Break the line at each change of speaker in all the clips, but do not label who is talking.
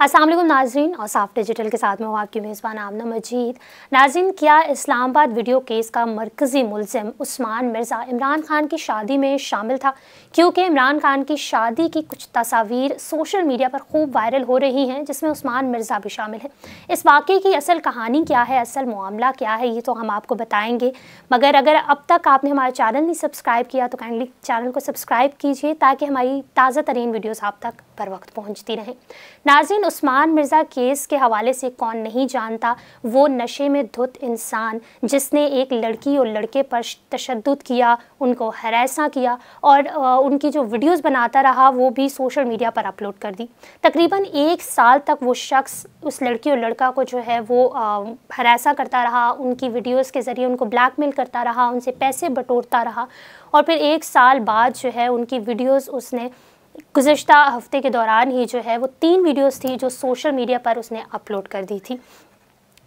असलम नाजरीन और साफ डिजिटल के साथ में हूँ आपकी मेज़बान आमना मजीद नाजरीन क्या इस्लामाबाद वीडियो केस का मरकज़ी मुलम उस्मान मिर्ज़ा इमरान खान की शादी में शामिल था क्योंकि इमरान खान की शादी की कुछ तस्वीर सोशल मीडिया पर खूब वायरल हो रही हैं जिसमें उस्मान मिर्ज़ा भी शामिल है इस वाक़े की असल कहानी क्या है असल मामला क्या है ये तो हम आपको बताएँगे मगर अगर अब तक आपने हमारा चैनल नहीं सब्सक्राइब किया तो काइंडली चैनल को सब्सक्राइब कीजिए ताकि हमारी ताज़ा तरीन वीडियोज़ आप तक पर वक्त पहुंचती रहें नाजिन उस्मान मिर्ज़ा केस के हवाले से कौन नहीं जानता वो नशे में धुत इंसान जिसने एक लड़की और लड़के पर तशद किया उनको हरासा किया और उनकी जो वीडियोस बनाता रहा वो भी सोशल मीडिया पर अपलोड कर दी तकरीबन एक साल तक वो शख्स उस लड़की और लड़का को जो है वो हरासा करता रहा उनकी वीडियोस के ज़रिए उनको ब्लैकमेल करता रहा उनसे पैसे बटोरता रहा और फिर एक साल बाद जो है उनकी वीडियोस उसने गुज्त हफ्ते के दौरान ही जो है वो तीन वीडियोस थी जो सोशल मीडिया पर उसने अपलोड कर दी थी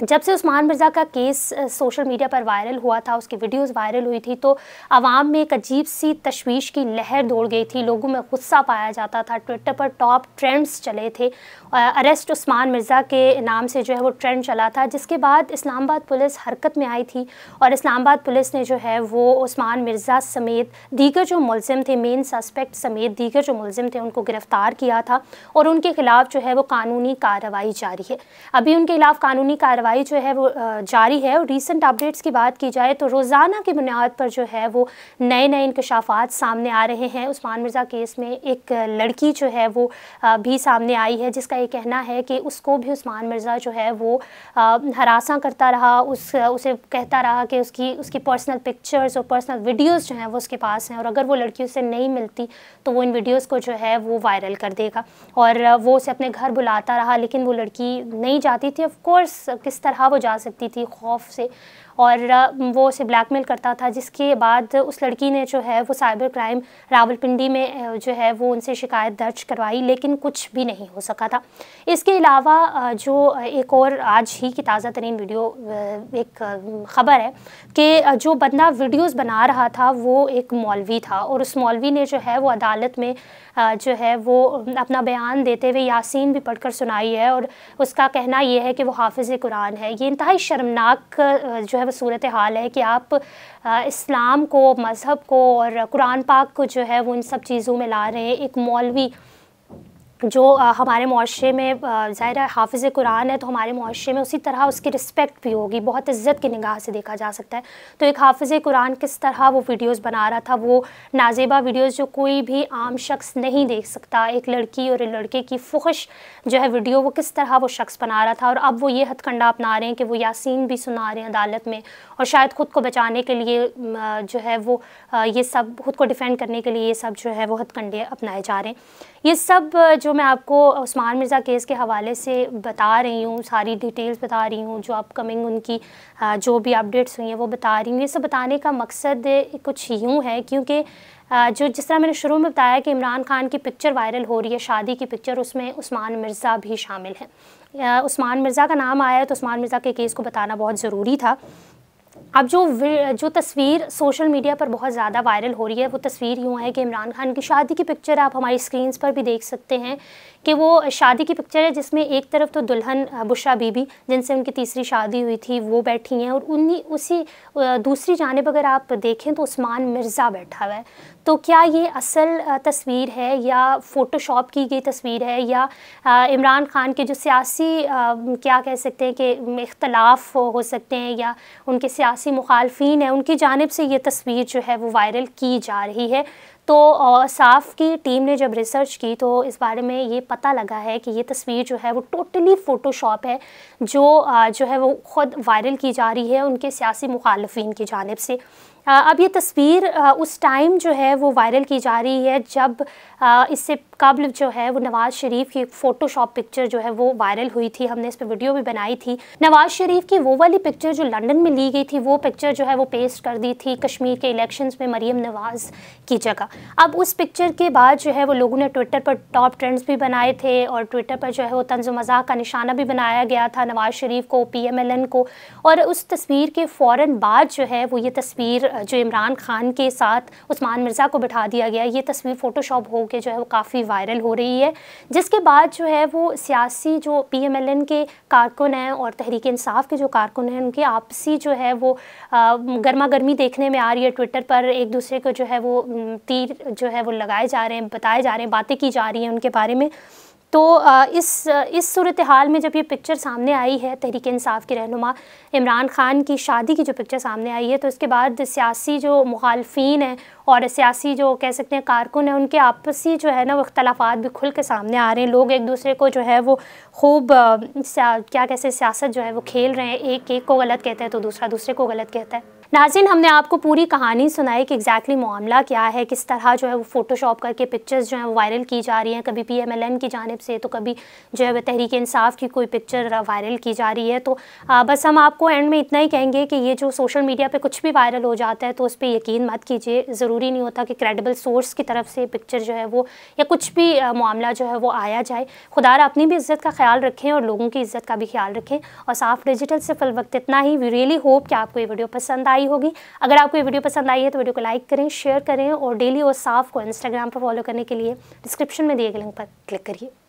जब से उस्मान मिर्ज़ा का केस सोशल मीडिया पर वायरल हुआ था उसकी वीडियोस वायरल हुई थी तो आवाम में एक अजीब सी तशवीश की लहर दौड़ गई थी लोगों में गुस्सा पाया जाता था ट्विटर पर टॉप ट्रेंड्स चले थे अरेस्ट उस्मान मिर्ज़ा के नाम से जो है वो ट्रेंड चला था जिसके बाद इस्लामाबाद पुलिस हरकत में आई थी और इस्लामाबाद पुलिस ने जो है वो उस्मान मिर्ज़ा समेत दीगर जो मुलम थे मेन सस्पेक्ट समेत दीगर जो मुलम थे उनको गिरफ़्तार किया था और उनके खिलाफ जो है वो कानूनी कार्रवाई जारी है अभी उनके खिलाफ कानूनी कार्रवाई વાય જો હે વો ચારી હે રીસેન્ટ અપડેટ્સ કે બાત કી જાય તો روزانہ કે بنیاد પર જો હે વો નય નય انكશાફات સામે આ રહે હે ઉસ્માન મિર્ઝા કેસ મે એક લડકી જો હે વો ભી સામે આઈ હે જિસકા એ કહેના હે કે ઉસકો ભી ઉસ્માન મિર્ઝા જો હે વો હરાસા કરતા રહા ઉસે કહેતા રહા કે ઉસકી ઉસકી પર્સનલ પિક્ચર્સ ઓર પર્સનલ વીડિયોઝ જો હે વો ઉસકે પાસ હે ઓર અગર વો લડકી ઉસે નહીં મિલતી તો વો ઇન વીડિયોઝ કો જો હે વો વાયરલ કર દેગા ઓર વો સે અપને ઘર બુલાતા રહા લેકિન વો લડકી નહીં જાતી થી ઓફકોર્સ इस तरह वो जा सकती थी खौफ से और वो उसे ब्लैकमेल करता था जिसके बाद उस लड़की ने जो है वो साइबर क्राइम रावलपिंडी में जो है वो उनसे शिकायत दर्ज करवाई लेकिन कुछ भी नहीं हो सका था इसके अलावा जो एक और आज ही की ताज़ा तरीन वीडियो एक ख़बर है कि जो बंदा वीडियोस बना रहा था वो एक मौलवी था और उस मौलवी ने जो है वो अदालत में जो है वो अपना बयान देते हुए यासीन भी पढ़कर सुनाई है और उसका कहना ये है कि वो हाफिज़ कुरान है ये इंतहाई शर्मनाक जो है है वो सूरत हाल है कि आप इस्लाम को मज़हब को और कुरान पाक को जो है वो इन सब चीज़ों में ला रहे हैं एक मौलवी जो हमारे माशरे में ज़ाहिर हाफिज़ कुरान है तो हमारे माशरे में उसी तरह उसकी रिस्पेक्ट भी होगी बहुत इज़्ज़त की निगाह से देखा जा सकता है तो एक हाफिज़ कुरान किस तरह वो वीडियोस बना रहा था वो नाजेबा वीडियोस जो कोई भी आम शख्स नहीं देख सकता एक लड़की और एक लड़के की फुहश जो है वीडियो वो किस तरह वो शख्स बना रहा था और अब वो ये हथकंडा अपना रहे हैं कि वो यासिन भी सुना रहे हैं अदालत में और शायद ख़ुद को बचाने के लिए जो है वो ये सब खुद को डिफेंड करने के लिए ये सब जो है वो हथकंडे अपनाए जा रहे हैं ये सब जो मैं आपको उस्मान मिर्ज़ा केस के हवाले से बता रही हूँ सारी डिटेल्स बता रही हूँ जो अपकमिंग उनकी जो भी अपडेट्स हुई हैं वो बता रही हूँ ये सब बताने का मकसद कुछ यूँ है क्योंकि जो जिस तरह मैंने शुरू में बताया कि इमरान खान की पिक्चर वायरल हो रही है शादी की पिक्चर उसमें उस्मान मिर्ज़ा भी शामिल हैं उस्मान मिर्ज़ा का नाम आया है तो उस्मान मिर्ज़ा के केस को बताना बहुत ज़रूरी था अब जो जो तस्वीर सोशल मीडिया पर बहुत ज़्यादा वायरल हो रही है वो तस्वीर यूँ है कि इमरान खान की शादी की पिक्चर आप हमारी स्क्रीन पर भी देख सकते हैं कि वो शादी की पिक्चर है जिसमें एक तरफ तो दुल्हन बुशा बीबी जिनसे उनकी तीसरी शादी हुई थी वो बैठी हैं और उन्हीं उसी दूसरी जानब अगर आप देखें तो उस्मान मिर्ज़ा बैठा हुआ है तो क्या ये असल तस्वीर है या फ़ोटोशॉप की गई तस्वीर है या इमरान खान के जो सियासी क्या कह सकते हैं कि इख्तलाफ हो सकते हैं या उनके सियासी सियासी मुखालफी हैं उनकी जानब से ये तस्वीर जो है वो वायरल की जा रही है तो साफ की टीम ने जब रिसर्च की तो इस बारे में ये पता लगा है कि ये तस्वीर जो है वो टोटली फ़ोटोशॉप है जो जो है वो ख़ुद वायरल की जा रही है उनके सियासी मुखालफी की जानब से अब ये तस्वीर उस टाइम जो है वो वायरल की जा रही है जब इससे कबल जो है वो नवाज़ शरीफ की फ़ोटोशॉप पिक्चर जो है वो वायरल हुई थी हमने इस पर वीडियो भी बनाई थी नवाज़ शरीफ की वो वाली पिक्चर जो लंदन में ली गई थी वो पिक्चर जो है वो पेस्ट कर दी थी कश्मीर के इलेक्शंस में मरीम नवाज़ की जगह अब उस पिक्चर के बाद जो है वो लोगों ने ट्विटर पर टॉप ट्रेंड्स भी बनाए थे और ट्विटर पर जो है वो तंज मजाक का निशाना भी बनाया गया था नवाज़ शरीफ को पी को और उस तस्वीर के फ़ौर बाद जो है वो ये तस्वीर जो इमरान खान के साथ उस्मान मिर्ज़ा को बिठा दिया गया ये तस्वीर फ़ोटोशॉप हो के जो है वो काफ़ी वायरल हो रही है जिसके बाद जो है वो सियासी जो पी एम एल एन के कारकुन हैं और तहरीक इंसाफ के जो कारकुन हैं उनकी आपसी जो है वो गर्मा गर्मी देखने में आ रही है ट्विटर पर एक दूसरे को जो है वो तीर जो है वो लगाए जा रहे हैं बताए जा रहे हैं बातें की जा रही हैं उनके बारे में तो इस इस सूरत हाल में जब ये पिक्चर सामने आई है तहरीक इंसाफ की रहनुमा इमरान ख़ान की शादी की जो पिक्चर सामने आई है तो इसके बाद सियासी जो मुखालफी हैं और सियासी जो कह सकते हैं कारकुन हैं उनके आपसी जो है ना वो अख्तलाफा भी खुल के सामने आ रहे हैं लोग एक दूसरे को जो है वो खूब क्या कैसे सियासत जो है वो खेल रहे हैं एक एक को गलत कहता है तो दूसरा दूसरे को गलत कहता है नाजिन हमने आपको पूरी कहानी सुनाई कि एग्जैक्टली मामला क्या है किस तरह जो है वो फोटोशॉप करके पिक्चर्स जो है वो वायरल की जा रही हैं कभी पी की जानब से तो कभी जो है वह तहरीक इंसाफ की कोई पिक्चर वायरल की जा रही है तो बस हम आपको एंड में इतना ही कहेंगे कि ये जो सोशल मीडिया पर कुछ भी वायरल हो जाता है तो उस पर यकीन मत कीजिए ज़रूरी नहीं होता कि क्रेडिबल सोर्स की तरफ से पिक्चर जो है वो या कुछ भी मामला जो है वो आया जाए खुदा अपनी भी इज़्ज़त का ख्याल रखें और लोगों की इज़्ज़त का भी ख्याल रखें और साफ डिजिटल से फिल वक्त इतना ही वी रियली होप कि आपको ये वीडियो पसंद आई आई होगी अगर आपको ये वीडियो पसंद आई है तो वीडियो को लाइक करें शेयर करें और डेली और साफ को इंस्टाग्राम पर फॉलो करने के लिए डिस्क्रिप्शन में दिए गए लिंक पर क्लिक करिए